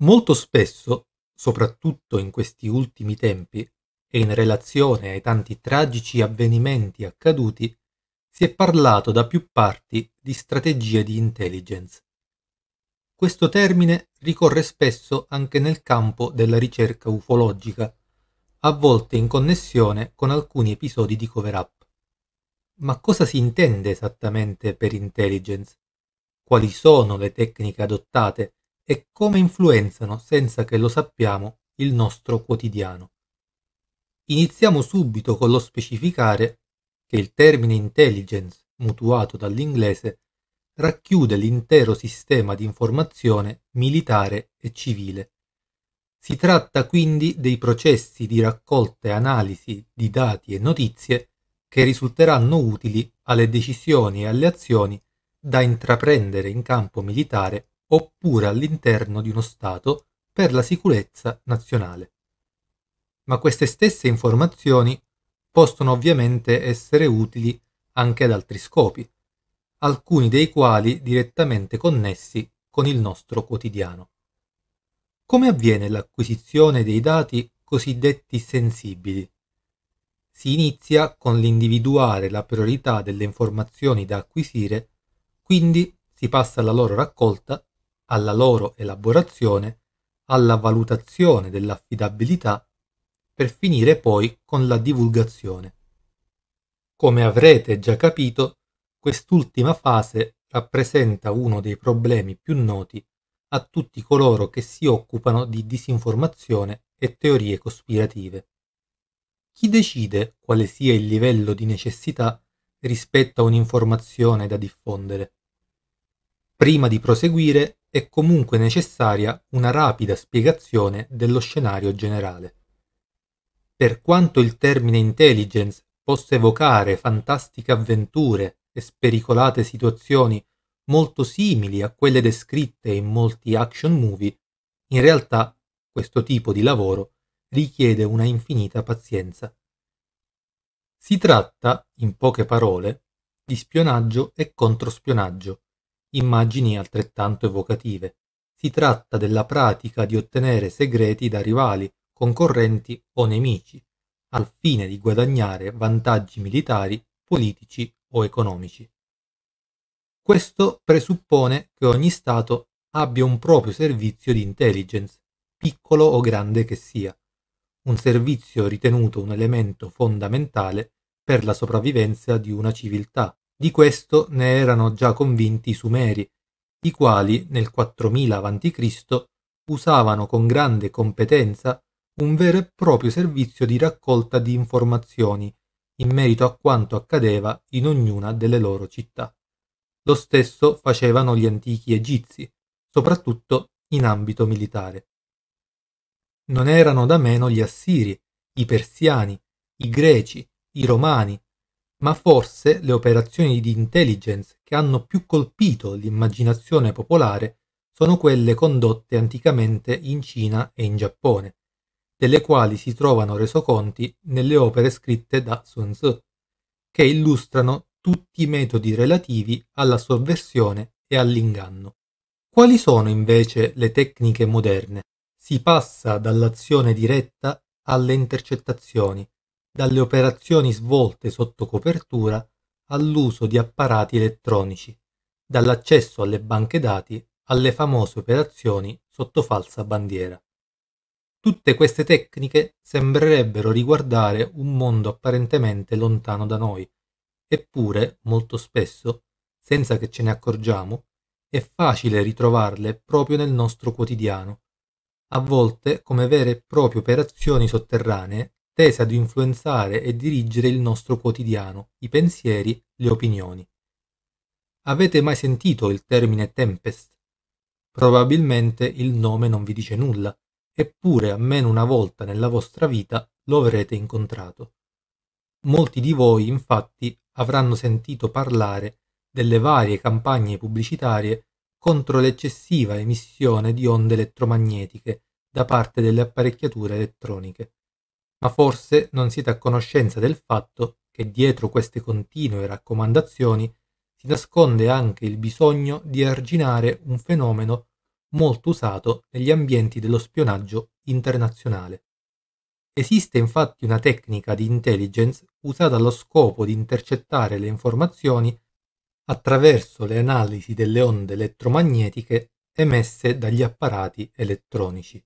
Molto spesso, soprattutto in questi ultimi tempi e in relazione ai tanti tragici avvenimenti accaduti, si è parlato da più parti di strategie di intelligence. Questo termine ricorre spesso anche nel campo della ricerca ufologica, a volte in connessione con alcuni episodi di cover-up. Ma cosa si intende esattamente per intelligence? Quali sono le tecniche adottate e come influenzano, senza che lo sappiamo, il nostro quotidiano. Iniziamo subito con lo specificare che il termine intelligence, mutuato dall'inglese, racchiude l'intero sistema di informazione militare e civile. Si tratta quindi dei processi di raccolta e analisi di dati e notizie che risulteranno utili alle decisioni e alle azioni da intraprendere in campo militare oppure all'interno di uno Stato per la sicurezza nazionale. Ma queste stesse informazioni possono ovviamente essere utili anche ad altri scopi, alcuni dei quali direttamente connessi con il nostro quotidiano. Come avviene l'acquisizione dei dati cosiddetti sensibili? Si inizia con l'individuare la priorità delle informazioni da acquisire, quindi si passa alla loro raccolta alla loro elaborazione, alla valutazione dell'affidabilità, per finire poi con la divulgazione. Come avrete già capito, quest'ultima fase rappresenta uno dei problemi più noti a tutti coloro che si occupano di disinformazione e teorie cospirative. Chi decide quale sia il livello di necessità rispetto a un'informazione da diffondere? Prima di proseguire è comunque necessaria una rapida spiegazione dello scenario generale. Per quanto il termine intelligence possa evocare fantastiche avventure e spericolate situazioni molto simili a quelle descritte in molti action movie, in realtà questo tipo di lavoro richiede una infinita pazienza. Si tratta, in poche parole, di spionaggio e controspionaggio, immagini altrettanto evocative. Si tratta della pratica di ottenere segreti da rivali, concorrenti o nemici, al fine di guadagnare vantaggi militari, politici o economici. Questo presuppone che ogni Stato abbia un proprio servizio di intelligence, piccolo o grande che sia, un servizio ritenuto un elemento fondamentale per la sopravvivenza di una civiltà, di questo ne erano già convinti i Sumeri, i quali nel 4000 a.C. usavano con grande competenza un vero e proprio servizio di raccolta di informazioni in merito a quanto accadeva in ognuna delle loro città. Lo stesso facevano gli antichi egizi, soprattutto in ambito militare. Non erano da meno gli assiri, i persiani, i greci, i romani, ma forse le operazioni di intelligence che hanno più colpito l'immaginazione popolare sono quelle condotte anticamente in Cina e in Giappone, delle quali si trovano resoconti nelle opere scritte da Sun Tzu, che illustrano tutti i metodi relativi alla sovversione e all'inganno. Quali sono invece le tecniche moderne? Si passa dall'azione diretta alle intercettazioni, dalle operazioni svolte sotto copertura all'uso di apparati elettronici, dall'accesso alle banche dati alle famose operazioni sotto falsa bandiera. Tutte queste tecniche sembrerebbero riguardare un mondo apparentemente lontano da noi, eppure molto spesso, senza che ce ne accorgiamo, è facile ritrovarle proprio nel nostro quotidiano, a volte come vere e proprie operazioni sotterranee tesa ad influenzare e dirigere il nostro quotidiano, i pensieri, le opinioni. Avete mai sentito il termine tempest? Probabilmente il nome non vi dice nulla, eppure almeno una volta nella vostra vita lo avrete incontrato. Molti di voi infatti avranno sentito parlare delle varie campagne pubblicitarie contro l'eccessiva emissione di onde elettromagnetiche da parte delle apparecchiature elettroniche ma forse non siete a conoscenza del fatto che dietro queste continue raccomandazioni si nasconde anche il bisogno di arginare un fenomeno molto usato negli ambienti dello spionaggio internazionale. Esiste infatti una tecnica di intelligence usata allo scopo di intercettare le informazioni attraverso le analisi delle onde elettromagnetiche emesse dagli apparati elettronici.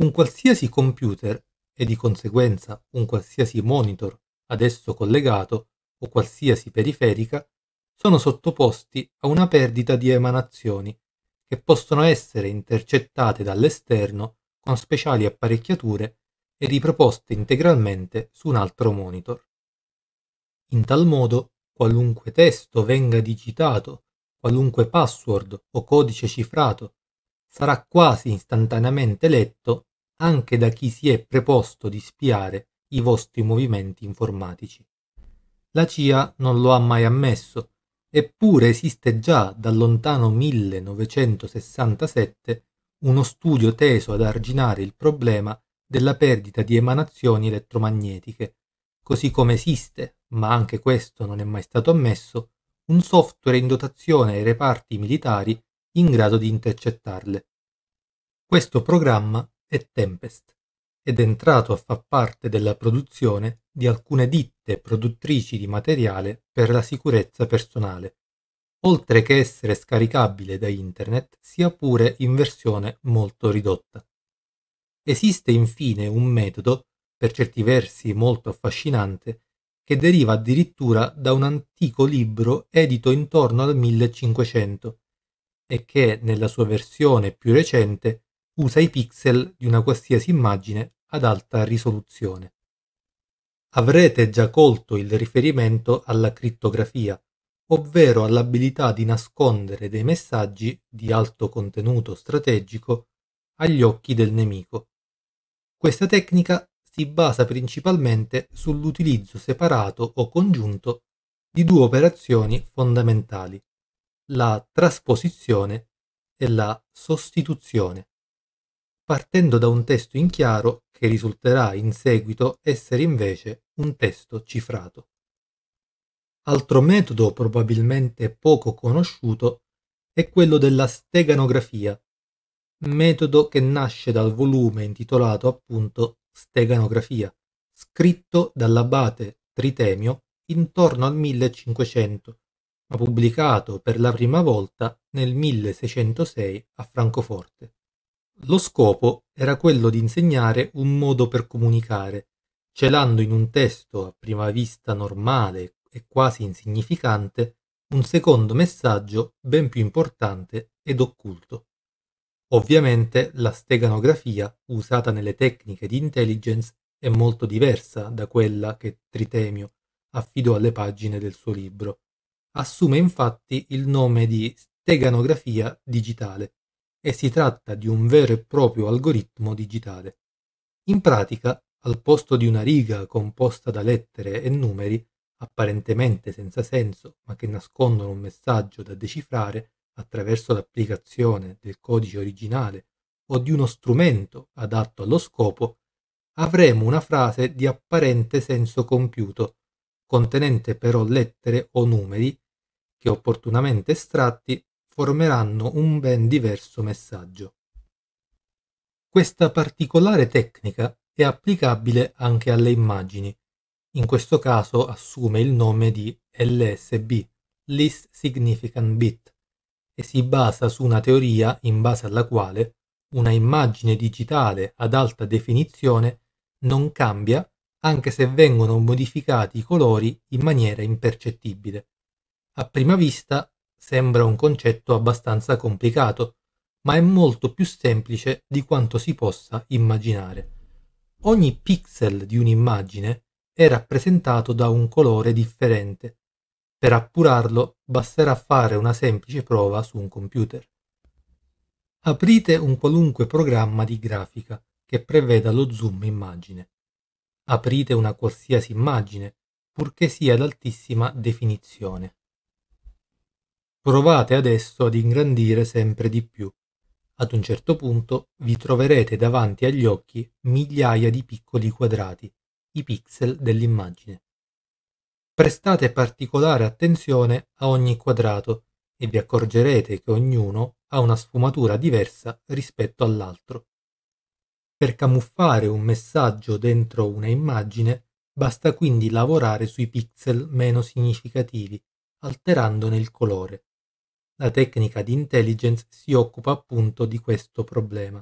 Un qualsiasi computer e di conseguenza un qualsiasi monitor ad esso collegato o qualsiasi periferica sono sottoposti a una perdita di emanazioni che possono essere intercettate dall'esterno con speciali apparecchiature e riproposte integralmente su un altro monitor. In tal modo, qualunque testo venga digitato, qualunque password o codice cifrato sarà quasi istantaneamente letto anche da chi si è preposto di spiare i vostri movimenti informatici. La CIA non lo ha mai ammesso, eppure esiste già dal lontano 1967 uno studio teso ad arginare il problema della perdita di emanazioni elettromagnetiche, così come esiste, ma anche questo non è mai stato ammesso, un software in dotazione ai reparti militari in grado di intercettarle. Questo programma e Tempest ed è entrato a far parte della produzione di alcune ditte produttrici di materiale per la sicurezza personale, oltre che essere scaricabile da internet sia pure in versione molto ridotta. Esiste infine un metodo, per certi versi molto affascinante, che deriva addirittura da un antico libro edito intorno al 1500 e che nella sua versione più recente usa i pixel di una qualsiasi immagine ad alta risoluzione. Avrete già colto il riferimento alla crittografia, ovvero all'abilità di nascondere dei messaggi di alto contenuto strategico agli occhi del nemico. Questa tecnica si basa principalmente sull'utilizzo separato o congiunto di due operazioni fondamentali, la trasposizione e la sostituzione partendo da un testo in chiaro che risulterà in seguito essere invece un testo cifrato. Altro metodo probabilmente poco conosciuto è quello della steganografia, metodo che nasce dal volume intitolato appunto Steganografia, scritto dall'abate Tritemio intorno al 1500, ma pubblicato per la prima volta nel 1606 a Francoforte. Lo scopo era quello di insegnare un modo per comunicare, celando in un testo a prima vista normale e quasi insignificante un secondo messaggio ben più importante ed occulto. Ovviamente la steganografia usata nelle tecniche di intelligence è molto diversa da quella che Tritemio affidò alle pagine del suo libro. Assume infatti il nome di steganografia digitale e si tratta di un vero e proprio algoritmo digitale. In pratica, al posto di una riga composta da lettere e numeri, apparentemente senza senso, ma che nascondono un messaggio da decifrare attraverso l'applicazione del codice originale o di uno strumento adatto allo scopo, avremo una frase di apparente senso compiuto, contenente però lettere o numeri che opportunamente estratti formeranno un ben diverso messaggio. Questa particolare tecnica è applicabile anche alle immagini. In questo caso assume il nome di LSB, Least Significant Bit, e si basa su una teoria in base alla quale una immagine digitale ad alta definizione non cambia anche se vengono modificati i colori in maniera impercettibile. A prima vista sembra un concetto abbastanza complicato, ma è molto più semplice di quanto si possa immaginare. Ogni pixel di un'immagine è rappresentato da un colore differente. Per appurarlo basterà fare una semplice prova su un computer. Aprite un qualunque programma di grafica che preveda lo zoom immagine. Aprite una qualsiasi immagine, purché sia ad altissima definizione. Provate adesso ad ingrandire sempre di più. Ad un certo punto vi troverete davanti agli occhi migliaia di piccoli quadrati, i pixel dell'immagine. Prestate particolare attenzione a ogni quadrato e vi accorgerete che ognuno ha una sfumatura diversa rispetto all'altro. Per camuffare un messaggio dentro una immagine basta quindi lavorare sui pixel meno significativi, alterandone il colore. La tecnica di intelligence si occupa appunto di questo problema.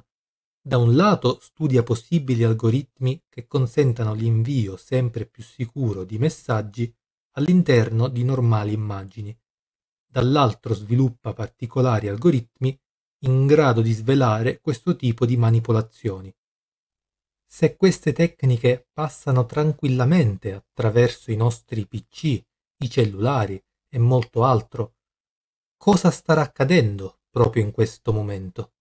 Da un lato studia possibili algoritmi che consentano l'invio sempre più sicuro di messaggi all'interno di normali immagini. Dall'altro sviluppa particolari algoritmi in grado di svelare questo tipo di manipolazioni. Se queste tecniche passano tranquillamente attraverso i nostri PC, i cellulari e molto altro, cosa starà accadendo proprio in questo momento.